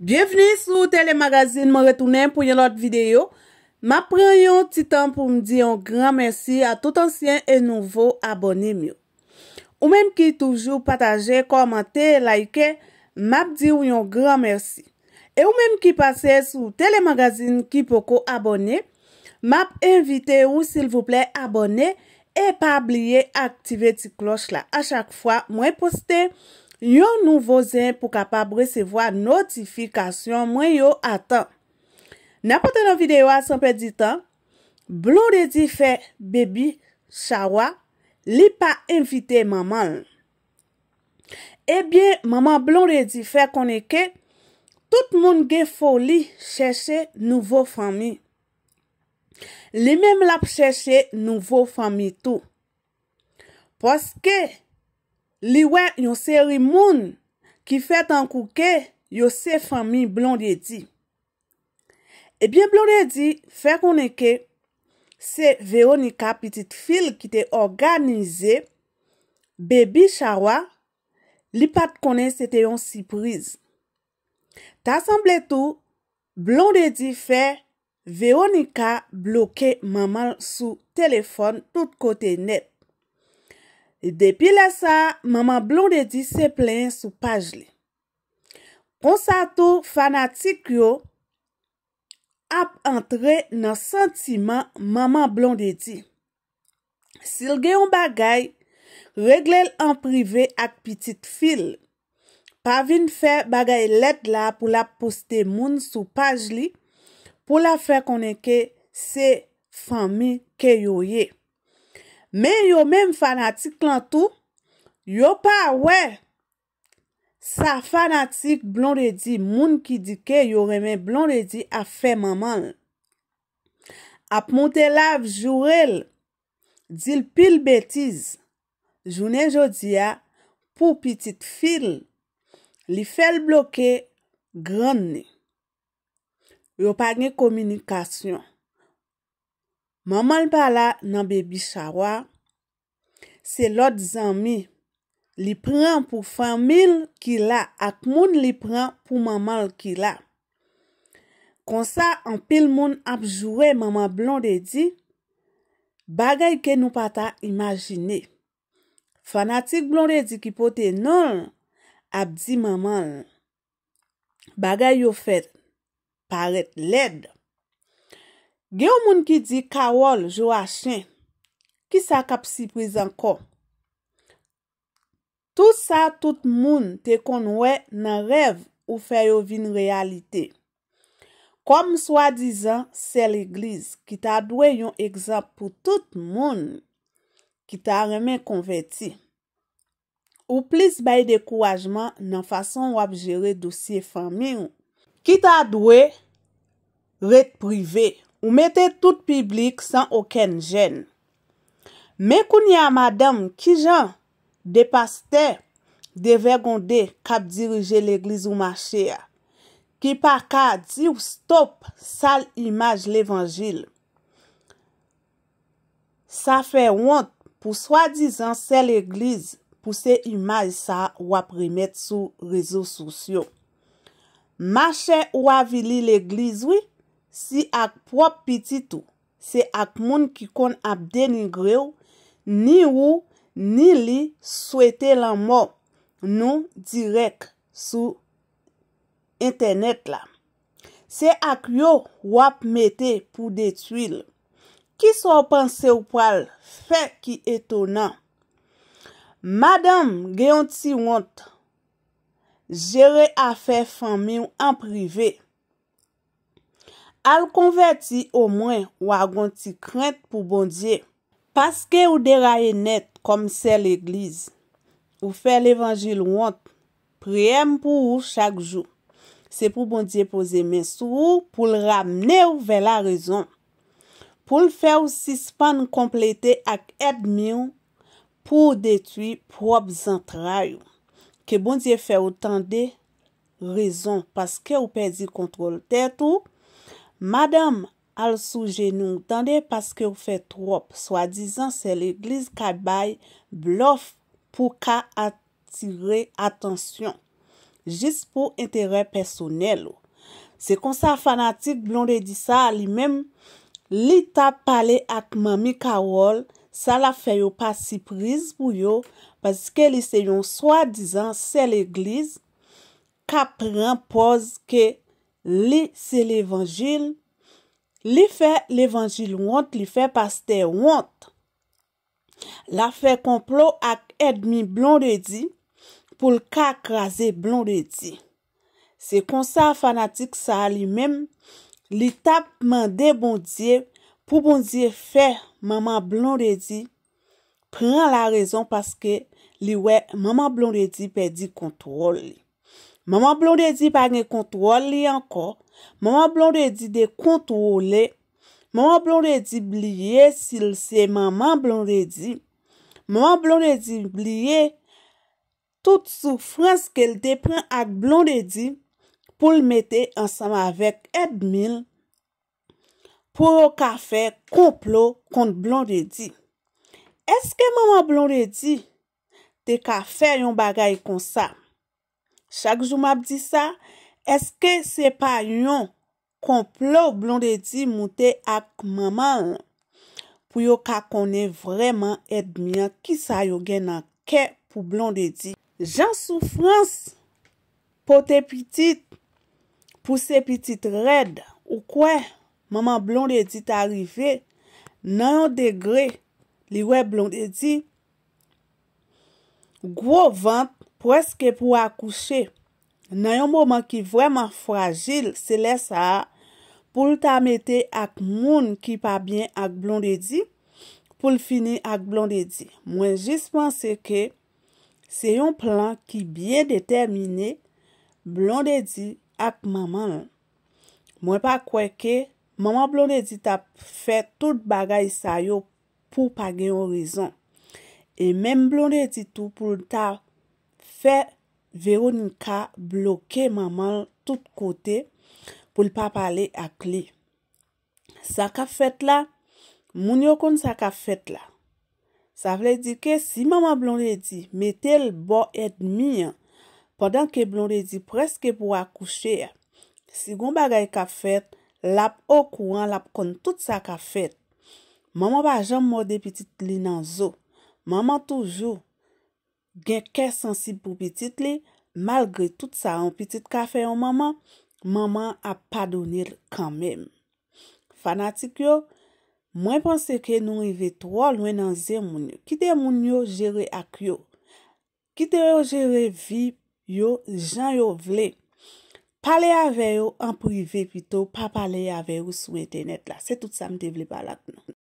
Bienveni sou telemagazine, mwen retounen pou yon lot videyo. Mwen pre yon ti tan pou mdi yon gran mersi a tout ansyen e nouvo abonem yo. Ou menm ki toujou pataje, komante, laike, mwen di yon gran mersi. E ou menm ki pase sou telemagazine ki poko abonem, mwen invite ou sil vople abonem e pa abliye aktive ti kloch la. A chak fwa mwen poste. yon nouvo zen pou kapab resevo a notifikasyon mwen yo ata. Nè apote nou videyo a sempè di tan, blon redi fe bebi chawa li pa invite mamal. Ebyen, maman eh blon redi fe koneke, tout moun gen foli chèche nouvo fami. Li mèm lap chèche nouvo fami tou. Poske, Liwen yon seri moun ki fet an kouke yon se fami Blondie Di. Ebyen Blondie Di fe koneke se Veronica Petitfil ki te organize, bebi chawa, li pat kone se te yon sipriz. Ta asemble tou, Blondie Di fe Veronica bloke maman sou telefon tout kote net. E depi la sa, Maman Blondedi se plen sou paj li. Konsato fanatik yo ap antre nan sentiman Maman Blondedi. Sil gen yon bagay, regle l an prive ak pitit fil. Pa vin fe bagay let la pou la poste moun sou paj li pou la fe koneke se fami ke yo ye. Men yo men fanatik lantou, yo pa we. Sa fanatik blon redi, moun ki di ke yo remen blon redi a fe mamal. Ap moun te lav jurel, dil pil betiz. Jounen jodia, pou pitit fil, li fel bloke, gran ne. Yo pa gen komunikasyon. Maman l bala nan bebi chawa, se lot zami li pren pou famil ki la ak moun li pren pou maman l ki la. Konsa an pil moun ap jwè maman blonde e di, bagay ke nou pata imajine. Fanatik blonde e di ki pote non ap di maman, bagay yo fet paret ledd. Ge ou moun ki di Karol Joachin, ki sa kap si prizanko? Tout sa tout moun te konwe nan rev ou feyo vin realite. Kom swa dizan, se l'igliz ki ta dwe yon egzap pou tout moun ki ta remen konverti. Ou plis bay dekouajman nan fason wap jere dosye fami ou. Ki ta dwe ret prive. Ou mette tout piblik san oken jen. Men kou ni a madame ki jan depaste de vergonde kap dirije l'eglize ou mache a. Ki pa ka di ou stop sal imaj l'evangil. Sa fe want pou swa dizan sel eglize pou se imaj sa wap rimet sou rezo sousyo. Mache ou avili l'eglize wik. Si ak wap piti tou, se ak moun ki kon ap denigre ou, ni wou, ni li souete lanmop nou direk sou internet la. Se ak yo wap mete pou detuil, ki sou panse ou pal, fe ki etonan. Madame Géant-Sy-Ont jere afe fami ou an prive. Al konverti o mwen ou a gonti krent pou bondye. Paske ou deraye net kom se l'eglize. Ou fe l'evangil want priyem pou ou chak jou. Se pou bondye pose mensou pou l'ramne ou ve la rezon. Pou l'fe ou sispan komplete ak edmion pou detui prob zantrayo. Ke bondye fe ou tan de rezon. Paske ou pedi kontrol tetou. Madame al souje nou tande paske ou fe trop, swa dizan se l'Eglise ka bay blof pou ka atire atensyon, jist pou entere personel ou. Se konsa fanatik blonde di sa, li mem, li ta pale ak mami Karol, sa la fe yo pasipriz pou yo, paske li se yon swa dizan se l'Eglise ka prempoz ke... Li se l'evangil, li fe l'evangil want, li fe paste want. La fe komplo ak Edmi Blondedi pou l'ka krasi Blondedi. Se konsa fanatik sa li men, li tapman de Bondye pou Bondye fe mama Blondedi. Pren la rezon paske li we mama Blondedi pe di kontrol li. Maman blon redi pa gen kontrol li ankor. Maman blon redi de kontrol li. Maman blon redi bliye sil se maman blon redi. Maman blon redi bliye tout soufrans ke l depren ak blon redi pou l mette ansam avek Edmil pou ka fe kouplo kont blon redi. Eske maman blon redi de ka fe yon bagay kon sa? Chak jou map di sa, eske se pa yon konplo blonde di moute ak mama an, pou yo ka konen vreman et mian ki sa yo genan ke pou blonde di. Jan soufrans pou te pitit, pou se pitit red, ou kwe, mama blonde di ta rife, nan yon degre, liwe blonde di, gwo vant, Pweske pou akouche, nan yon mouman ki vweman fragil, se lesa a, pou lta mette ak moun ki pa bin ak blondedi, pou l fini ak blondedi. Mwen jist pense ke, se yon plan ki byen determine, blondedi ak maman an. Mwen pa kweke, maman blondedi ta fe tout bagay sa yo, pou page orizon. E men blondedi tou pou lta akouche, Fè Véronika bloke maman tout kote pou l pa pale akli. Sa ka fèt la, moun yo kon sa ka fèt la. Sa vle di ke si maman blondé di, metèl bo et mi, podan ke blondé di preske pou akouche, si goun bagay ka fèt, lap o kouan, lap kon tout sa ka fèt. Maman ba jom mode pitit li nan zo. Maman toujou. Gen ke sensib pou pitit li, malgre tout sa an pitit ka fe yon maman, maman ap padonir kanmem. Fanatik yo, mwen pense ke nou yve tro lwen anze moun yo. Ki de moun yo jere ak yo? Ki de yo jere vi yo jan yo vle? Pale ya veyo anpou yve pito, pa pale ya veyo sou internet la. Se tout sa mde vle balak nan.